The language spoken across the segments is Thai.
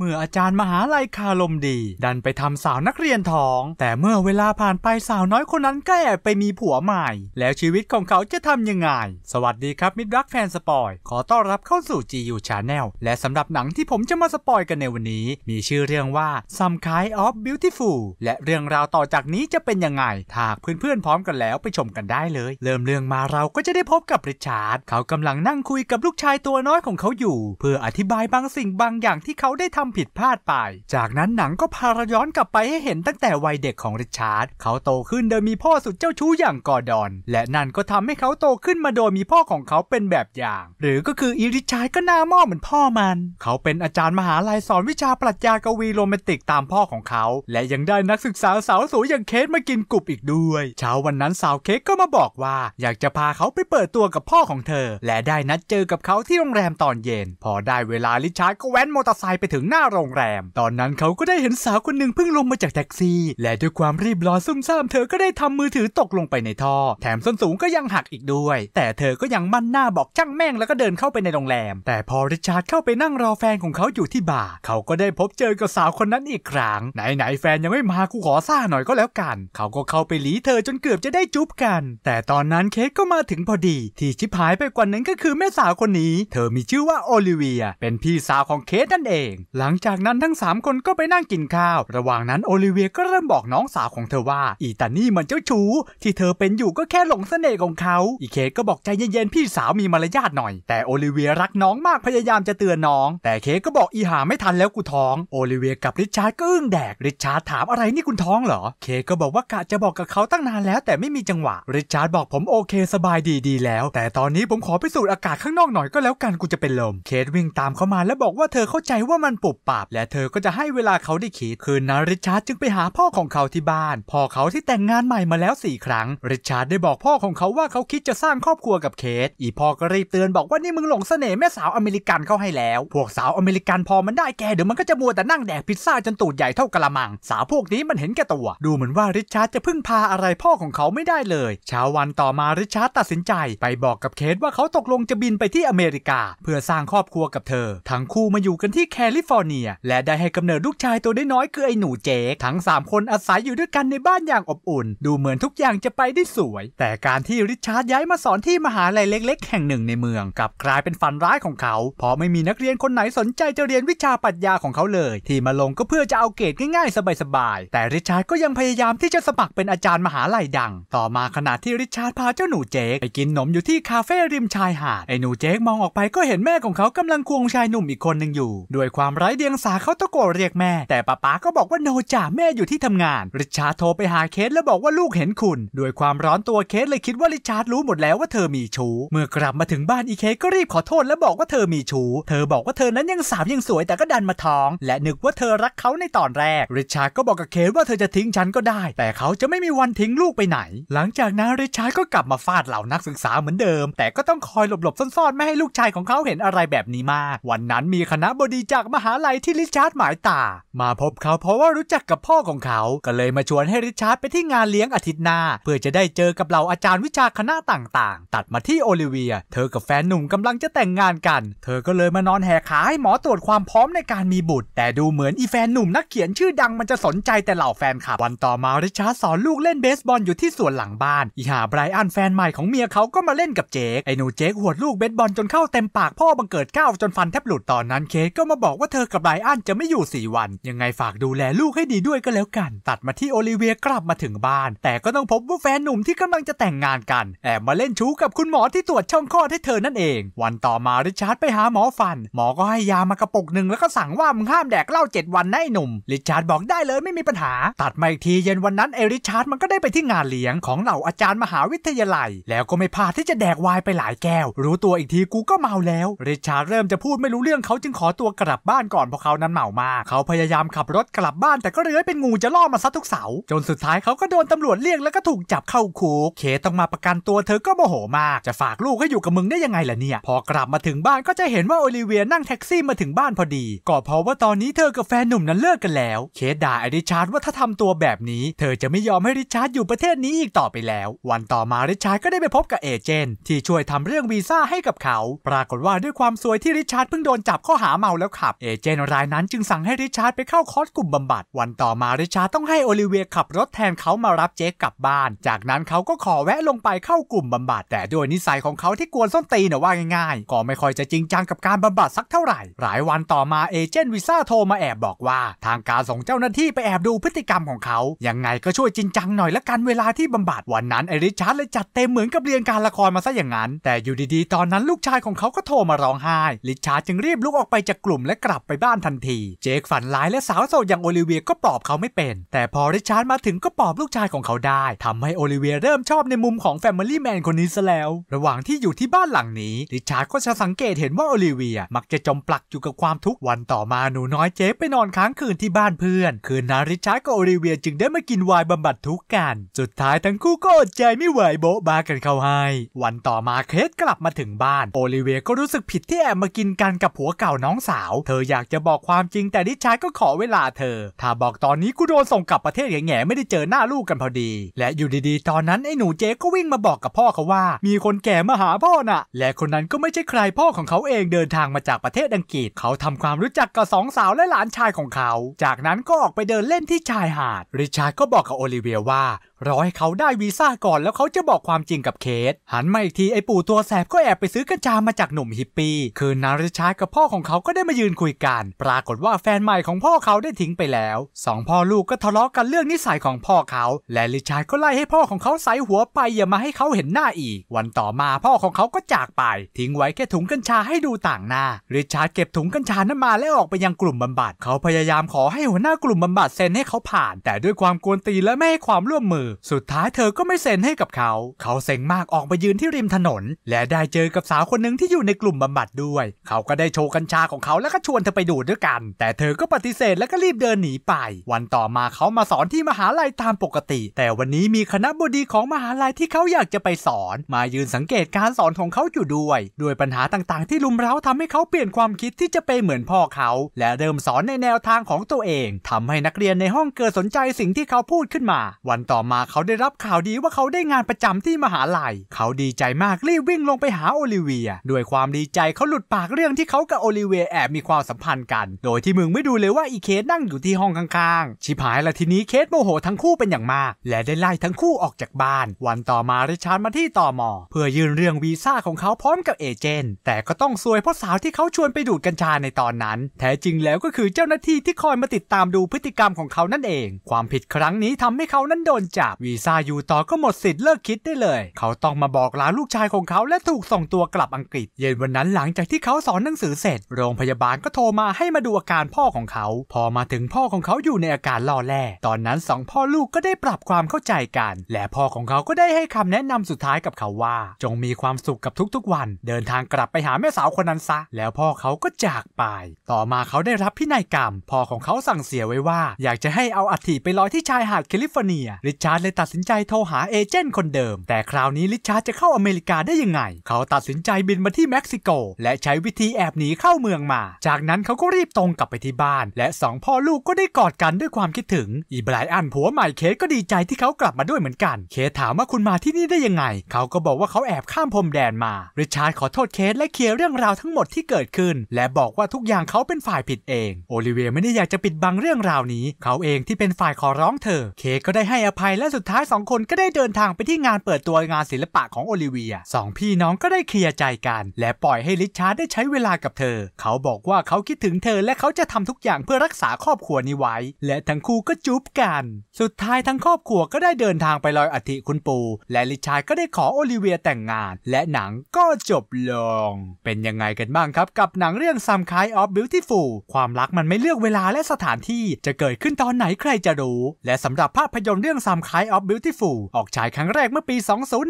เมื่ออาจารย์มหาลัยคารมดี ดันไปทำสาวนักเรียนท้อง แต่เมื่อเวลาผ่านไปสาวน้อยคนนั้นก็แอบไปมีผัวใหม่ แล้วชีวิตของเขาจะทำยังไง สวัสดีครับ มิตรรักแฟนสปอยขอต้อนรับเข้าสู่ GU Channel และสำหรับหนังที่ผมจะมาสปอยกันในวันนี้ มีชื่อเรื่องว่า Some Kind of Beautiful และเรื่องราวต่อจากนี้จะเป็นยังไงหากเพื่อนๆพร้อมกันแล้วไปชมกันได้เลย เริ่มเรื่องมาเราก็จะได้พบกับริชาร์ดเขากำลังนั่งคุยกับลูกชายตัวน้อยของเขาอยู่ เพื่ออธิบายบางสิ่งบางอย่างที่เขาได้ทำำผิดพลาดไป จากนั้นหนังก็พาเราย้อนกลับไปให้เห็นตั้งแต่วัยเด็กของริชาร์ด เขาโตขึ้นโดยมีพ่อสุดเจ้าชู้อย่างกอร์ดอน และนั่นก็ทำให้เขาโตขึ้นมาโดยมีพ่อของเขาเป็นแบบอย่าง หรือก็คืออีริชาร์ดก็หน้าม่อเหมือนพ่อมัน เขาเป็นอาจารย์มหาลัยสอนวิชาปรัชญากวีโรแมนติกตามพ่อของเขา และยังได้นักศึกษาสาวสวยอย่างเคสมากินกลุ่มอีกด้วย เช้าวันนั้นสาวเคสก็มาบอกว่า อยากจะพาเขาไปเปิดตัวกับพ่อของเธอ และได้นัดเจอกับเขาที่โรงแรมตอนเย็น พอได้เวลาริชาร์ดก็แว้นมอเตอร์ไซค์ไปถึงหน้าน้าโรงแรมตอนนั้นเขาก็ได้เห็นสาวคนหนึ่งเพิ่งลงมาจากแท็กซี่ และด้วยความรีบร้อนซุ่มซ่ามเธอก็ได้ทำมือถือตกลงไปในท่อแถมส้นสูงก็ยังหักอีกด้วย แต่เธอก็ยังมั่นหน้าบอกช่างแม่งแล้วก็เดินเข้าไปในโรงแรม แต่พอริชาร์ดเข้าไปนั่งรอแฟนของเขาอยู่ที่บาร์เขาก็ได้พบเจอกับสาวคนนั้นอีกครั้งไหนไหนแฟนยังไม่มากูขอซ่าหน่อยก็แล้วกัน เขาก็เข้าไปหลีเธอจนเกือบจะได้จุ๊บกัน แต่ตอนนั้นเคสก็มาถึงพอดีที่ชิบหายไปกว่านั้นก็คือแม่สาวคนนี้ เธอมีชื่อว่าโอลิเวีย เป็นพี่สาวของเคสนั่นเองหลัลังจากนั้นทั้ง3คนก็ไปนั่งกินข้าว ระหว่างนั้นโอลิเวียก็เริ่มบอกน้องสาวของเธอว่าอีตานี่มันเจ้าชู้ที่เธอเป็นอยู่ก็แค่หลงเสน่ห์ของเขาอีเคทก็บอกใจเย็นๆพี่สาวมีมารยาทหน่อย แต่โอลิเวียรักน้องมากพยายามจะเตือนน้อง แต่เคทก็บอกอีหาไม่ทันแล้วกูท้อง โอลิเวียกับริชาร์ดก็อึ้งแดก ริชาร์ดถามอะไรนี่คุณท้องเหรอเคทก็บอกว่ากะจะบอกกับเขาตั้งนานแล้ว แต่ไม่มีจังหวะริชาร์ดบอกผมโอเคสบายดีดีแล้ว แต่ตอนนี้ผมขอไปสูดอากาศข้างนอกหน่อยก็แล้วกันกูจะเป็นลมเคทวิ่งตามเข้ามาแล้วบอกว่าเธอเข้าใจว่ามันปุบปาบและเธอก็จะให้เวลาเขาได้คิดคืนนั้นริชาร์ดจึงไปหาพ่อของเขาที่บ้าน พ่อเขาที่แต่งงานใหม่มาแล้วสี่ครั้ง ริชาร์ดได้บอกพ่อของเขาว่าเขาคิดจะสร้างครอบครัวกับเคทอีพ่อก็รีบเตือนบอกว่านี่มึงหลงเสน่ห์แม่สาวอเมริกันเข้าให้แล้ว พวกสาวอเมริกันพอมันได้แกเดี๋ยวมันก็จะมัวแต่นั่งแดกพิซซ่าจนตูดใหญ่เท่ากะละมังสาวพวกนี้มันเห็นแก่ตัว ดูเหมือนว่าริชาร์ดจะพึ่งพาอะไรพ่อของเขาไม่ได้เลยเช้าวันต่อมาริชาร์ดตัดสินใจ ไปบอกกับเคทว่าเขาตกลงจะบินไปที่อเมริกา เพื่อสร้างครอบครัวกับเธอ ทั้งคู่มาอยู่กันที่แคลิฟอร์เเนียและได้ให้กำเนิดลูกชายตัวได้น้อยคือไอ้หนูเจคทั้ง 3 คนอาศัยอยู่ด้วยกันในบ้านอย่างอบอุ่น ดูเหมือนทุกอย่างจะไปได้สวย แต่การที่ริชาร์ดย้ายมาสอนที่มหาลัยเล็กๆ แห่งหนึ่งในเมืองกลับกลายเป็นฝันร้ายของเขา เพราะไม่มีนักเรียนคนไหนสนใจจะเรียนวิชาปรัชญาของเขาเลย ที่มาลงก็เพื่อจะเอาเกรดง่ายๆสบายๆแต่ริชาร์ดก็ยังพยายามที่จะสมัครเป็นอาจารย์มหาลัยดัง ต่อมาขณะที่ริชาร์ดพาเจ้าหนูเจคไปกินนมอยู่ที่คาเฟ่ริมชายหาดไอ้หนูเจคมองออกไปก็เห็นแม่ของเขากำลังควงชายหนุ่มอีกคนหนึ่งอยู่ ด้วยความรยเดียงสาเขาตะโกนเรียกแม่ แต่ป้าป๋าก็บอกว่าโนจ่าแม่อยู่ที่ทำงานริชาร์ดโทรไปหาเคสแล้วบอกว่าลูกเห็นคุณ ด้วยความร้อนตัวเคสเลยคิดว่าริชาร์ดรู้หมดแล้วว่าเธอมีชู้เมื่อกลับมาถึงบ้านอีเคสก็รีบขอโทษ และบอกว่าเธอมีชู้เธอบอกว่าเธอนั้นยังสาวยังสวยแต่ก็ดันมาท้อง และนึกว่าเธอรักเขาในตอนแรกริชาร์ดก็บอกกับเคสว่าเธอจะทิ้งฉันก็ได้ แต่เขาจะไม่มีวันทิ้งลูกไปไหน หลังจากนั้นริชาร์ดก็กลับมาฟาดเหล่านักศึกษาเหมือนเดิม แต่ก็ต้องคอยหลบๆซ่อนๆ ไม่ให้ลูกชายของเขาเห็นอะไรแบบนี้มากวันนั้นมีคณะบดีจากมหาลัยที่ริชาร์ดหมายตา มาพบเขาเพราะว่ารู้จักกับพ่อของเขา ก็เลยมาชวนให้ริชาร์ดไปที่งานเลี้ยงอาทิตย์หน้า เพื่อจะได้เจอกับเหล่าอาจารย์วิชาคณะต่างๆ ตัดมาที่โอลิเวีย เธอกับแฟนหนุ่มกำลังจะแต่งงานกัน เธอก็เลยมานอนแหกขาให้หมอตรวจความพร้อมในการมีบุตร แต่ดูเหมือนอีแฟนหนุ่มนักเขียนชื่อดังมันจะสนใจแต่เหล่าแฟนคลับ วันต่อมาริชาร์ดสอนลูกเล่นเบสบอล อยู่ที่สวนหลังบ้าน อีหาไบรอันแฟนใหม่ของเมียเขาก็มาเล่นกับเจคไอหนูเจคหวดลูกเบสบอลจนเข้าเต็มปาก พ่อบังเกิดก้าวจนฟันแทบหลุดตอนนั้นเคสก็มาบอกว่าเธอกับไรอันจะไม่อยู่ 4 วัน ยังไงฝากดูแลลูกให้ดีด้วยก็แล้วกัน ตัดมาที่โอลิเวียกลับมาถึงบ้าน แต่ก็ต้องพบว่าแฟนหนุ่มที่กำลังจะแต่งงานกัน แอบมาเล่นชู้กับคุณหมอที่ตรวจช่องคลอดให้เธอนั่นเอง วันต่อมาริชาร์ดไปหาหมอฟัน หมอก็ให้ยามากระปุกหนึ่งแล้วก็สั่งว่า มึงห้ามแดกเหล้า7 วันนะไอ้หนุ่ม ริชาร์ดบอกได้เลยไม่มีปัญหา ตัดมาอีกทีเย็นวันนั้นเอริชาร์ดมันก็ได้ไปที่งานเลี้ยงของเหล่าอาจารย์มหาวิทยาลัย แล้วก็ไม่พลาดที่จะแดกวายไปหลายแก้ว รู้ตัวอีกทีกูก็เมาแล้ว ริชาร์ดเริ่มจะพูดไม่รู้เรื่องเขาจึงขอตัวกลับบ้านก่อนเพราะเขานั้นเมามาก เขาพยายามขับรถกลับบ้าน แต่ก็เลื้อยเป็นงูจะล่อมาซัดทุกเสา จนสุดท้ายเขาก็โดนตำรวจเรียกแล้วก็ถูกจับเข้าคุก เคต้องมาประกันตัวเธอก็โมโหมาก จะฝากลูกให้อยู่กับมึงได้ยังไงล่ะเนี่ย พอกลับมาถึงบ้านก็จะเห็นว่าโอลิเวียนั่งแท็กซี่มาถึงบ้านพอดี ก็เพราะว่าตอนนี้เธอกับแฟนหนุ่มนั้นเลิกกันแล้ว เคด่าไอริชาร์ดว่าถ้าทำตัวแบบนี้ เธอจะไม่ยอมให้ริชาร์ดอยู่ประเทศนี้อีกต่อไปแล้ว วันต่อมาริชาร์ดก็ได้ไปพบกับเอเจนต์ที่ช่วยทำเรื่องวีซ่าให้กับเขา ปรากฏว่าด้วยความสวยที่ริชาร์ดเพิ่งโดนจับข้อหาเมาแล้วขับเอเจจนรายนั้นจึงสั่งให้ริชาร์ดไปเข้าคอร์สกลุ่มบาบัดวันต่อมาริชาร์ดต้องให้โอลิเวียขับรถแทนเขามารับเจ๊กลับบ้าน จากนั้นเขาก็ขอแวะลงไปเข้ากลุ่มบาบัด แต่ด้วยนิสัยของเขาที่กวนส้นตีนว่าง่ายๆก็ไม่ค่อยจะจริงจังกับการบาบัดสักเท่าไหร่ หลายวันต่อมาเอเจนต์วีซ่าโทรมาแอบบอกว่า ทางการส่งเจ้าหน้าที่ไปแอบดูพฤติกรรมของเขายังไงก็ช่วยจริงจังหน่อยละกันเวลาที่บาบัดวันนั้นไอริชาร์ดเลยจัดเต็มเหมือนกับเรียนการละครมาซะอย่างนั้น แต่อยู่ดีๆ ตอนนั้นลูกชายของเขาก็โทรมาร้องไห้ริชาร์ดจึงรีบลุกออกไปจากกลุ่มและกลับไปบ้านทันทีเจคฝันร้ายและสาวโสดอย่างโอลิเวียก็ปลอบเขาไม่เป็น แต่พอริชาร์ดมาถึงก็ปลอบลูกชายของเขาได้ทำให้โอลิเวียเริ่มชอบในมุมของแฟมิลี่แมนคนนี้ซะแล้วระหว่างที่อยู่ที่บ้านหลังนี้ ริชาร์ดก็จะสังเกตเห็นว่า โอลิเวียมักจะจมปลักอยู่กับความทุกข์วันต่อมาหนูน้อยเจคไปนอนค้างคืนที่บ้านเพื่อน คืนนั้นริชาร์ดกับโอลิเวียจึงได้มากินวายบำบัดทุกข์กัน สุดท้ายทั้งคู่ก็อดใจไม่ไหวโบ๊ะบากันเข้าให้ วันต่อมาเคสกลับมาถึงบ้านโอลิเวียก็รู้สึกผิดที่แอบมากินกันกับผัวเก่าน้องสาวเธออยากจะบอกความจริงแต่ดิชาก็ขอเวลาเธอ ถ้าบอกตอนนี้กูโดนส่งกลับประเทศแง่ไม่ได้เจอหน้าลูกกันพอดี และอยู่ดีๆ ตอนนั้น ไอ้หนูเจ๊ก็วิ่งมาบอกกับพ่อเขาว่า มีคนแก่มาหาพ่อน่ะ และคนนั้นก็ไม่ใช่ใครพ่อของเขาเองเดินทางมาจากประเทศอังกฤษ เขาทำความรู้จักกับสองสาวและหลานชายของเขา จากนั้นก็ออกไปเดินเล่นที่ชายหาดริชาร์ดก็บอกกับโอลิเวียว่ารอให้เขาได้วีซ่าก่อน แล้วเขาจะบอกความจริงกับเคสหันมาอีกทีไอ้ปู่ตัวแสบก็แอบไปซื้อกัญชามาจากหนุ่มฮิปปี้คืนนาริชากับพ่อของเขาก็ได้มายืนคุยกัน ปรากฏว่าแฟนใหม่ของพ่อเขาได้ทิ้งไปแล้ว สองพ่อลูกก็ทะเลาะกันเรื่องนิสัยของพ่อเขา และริชาก็ไล่ให้พ่อของเขาใส่หัวไปอย่ามาให้เขาเห็นหน้าอีก วันต่อมาพ่อของเขาก็จากไปทิ้งไว้แค่ถุงกัญชาให้ดูต่างหน้า ริชาเก็บถุงกัญชานั้นมาและออกไปยังกลุ่มบำบัด เขาพยายามขอให้หัวหน้ากลุ่มบำบัดเซ็นให้เขาผ่าน แต่ด้วยความกวนตีและไม่ให้ความร่วมมือสุดท้ายเธอก็ไม่เซ็นให้กับเขา เขาเซ็งมากออกไปยืนที่ริมถนน และได้เจอกับสาวคนหนึ่งที่อยู่ในกลุ่มบำบัดด้วย เขาก็ได้โชว์กัญชาของเขาแล้วก็ชวนเธอไปดูดด้วยกัน แต่เธอก็ปฏิเสธแล้วก็รีบเดินหนีไป วันต่อมาเขามาสอนที่มหาลัยตามปกติ แต่วันนี้มีคณะบดีของมหาลัยที่เขาอยากจะไปสอน มายืนสังเกตการสอนของเขาอยู่ด้วย ด้วยปัญหาต่างๆ ที่ลุมเร้าทำให้เขาเปลี่ยนความคิดที่จะไปเหมือนพ่อเขา และเริ่มสอนในแนวทางของตัวเอง ทำให้นักเรียนในห้องเกิดสนใจสิ่งที่เขาพูดขึ้นมา วันต่อมาาเขาได้รับข่าวดีว่าเขาได้งานประจำที่มหาลัย เขาดีใจมากรีบวิ่งลงไปหาโอลิเวียด้วยความดีใจเขาหลุดปากเรื่องที่เขากับโอลิเวียแอบมีความสัมพันธ์กัน โดยที่มึงไม่ดูเลยว่าอีเคสนั่งอยู่ที่ห้องข้างๆชิพายละทีนี้เคสโมโห ทั้งคู่เป็นอย่างมากและได้ไล่ทั้งคู่ออกจากบ้าน วันต่อมาริชาร์ดมาที่ต่อมอเพื่อยื่นเรื่องวีซ่าของเขาพร้อมกับเอเจนต์แต่ก็ต้องซวยเพราะสาวที่เขาชวนไปดูดกัญชาในตอนนั้นแท้จริงแล้วก็คือเจ้าหน้าที่ที่คอยมาติดตามดูพฤติกรรมของเขานั่นเอง ความผิดครั้งนี้ทำให้เขานั้นโดนจัับวีซ่าอยู่ต่อก็หมดสิทธิ์เลิกคิดได้เลย เขาต้องมาบอกลาลูกชายของเขา และถูกส่งตัวกลับอังกฤษเย็นวันนั้นหลังจากที่เขาสอนหนังสือเสร็จ โรงพยาบาลก็โทรมาให้มาดูอาการพ่อของเขา พอมาถึงพ่อของเขาอยู่ในอาการล่อแล่ตอนนั้นสอง พ่อลูกก็ได้ปรับความเข้าใจกันและพ่อของเขาก็ได้ให้คำแนะนำสุดท้ายกับเขาว่า จงมีความสุขกับทุก ๆวัน เดินทางกลับไปหาแม่สาวคนนั้นซะแล้วพ่อเขาก็จากไป ต่อมาเขาได้รับพินัยกรรมพ่อของเขาสั่งเสียไว้ว่า อยากจะให้เอาอัฐิไปลอยที่ชายหาดแคลิฟอร์เนียริชาร์ร์ดเลยตัดสินใจโทรหา เอเจนต์คนเดิม แต่คราวนี้ลิชาร์ดจะเข้าอเมริกาได้ยังไง เขาตัดสินใจบินมาที่เม็กซิโก และใช้วิธีแอบหนีเข้าเมืองมา จากนั้นเขาก็รีบตรงกลับไปที่บ้าน และสองพ่อลูกก็ได้กอดกันด้วยความคิดถึง อีบรายอันผัวใหม่เคสก็ดีใจที่เขากลับมาด้วยเหมือนกัน เคสถามว่าคุณมาที่นี่ได้ยังไง เขาก็บอกว่าเขาแอบข้ามพรมแดนมาลิชาร์ดขอโทษเคสและเคลียร์เรื่องราวทั้งหมดที่เกิดขึ้นและบอกว่าทุกอย่างเขาเป็นฝ่ายผิดเอง โอลิเวียไม่ได้อยากจะปิดบังเรื่องราวนี้เขาเองที่เป็นฝ่ายขอร้องเธอ เคสก็ได้ให้อภัยและและสุดท้าย2คนก็ได้เดินทางไปที่งานเปิดตัวงานศิลปะของโอลิเวียสองพี่น้องก็ได้เคลียร์ใจกัน และปล่อยให้ลิชาร์ดได้ใช้เวลากับเธอ เขาบอกว่าเขาคิดถึงเธอและเขาจะทำทุกอย่างเพื่อรักษาครอบครัวนี้ไว้ และทั้งคู่ก็จูบกัน สุดท้ายทั้งครอบครัวก็ได้เดินทางไปลอยอธิคุณปู่และลิชาร์ดก็ได้ขอโอลิเวียแต่งงาน และหนังก็จบลง เป็นยังไงกันบ้างครับ กับหนังเรื่องซัมคายออฟบิวตี้ฟูลความรักมันไม่เลือกเวลาและสถานที่จะเกิดขึ้นตอนไหนใครจะรู้ และสำหรับภาพยนตร์เรื่องซัมคาย i y อ of Beautiful ออกฉายครั้งแรกเมื่อปี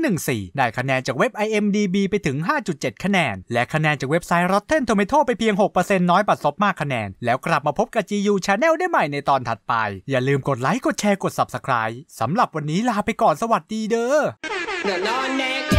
2014 ได้คะแนนจากเว็บ IMDb ไปถึง 5.7 คะแนน และคะแนนจากเว็บไซต์ Rotten Tomato ไปเพียง 6%น้อยปัดซบมากคะแนน แล้วกลับมาพบกับ GU Channel ได้ใหม่ในตอนถัดไป อย่าลืมกดไลค์ กดแชร์ กด Subscribe สำหรับวันนี้ลาไปก่อนสวัสดีเด้อ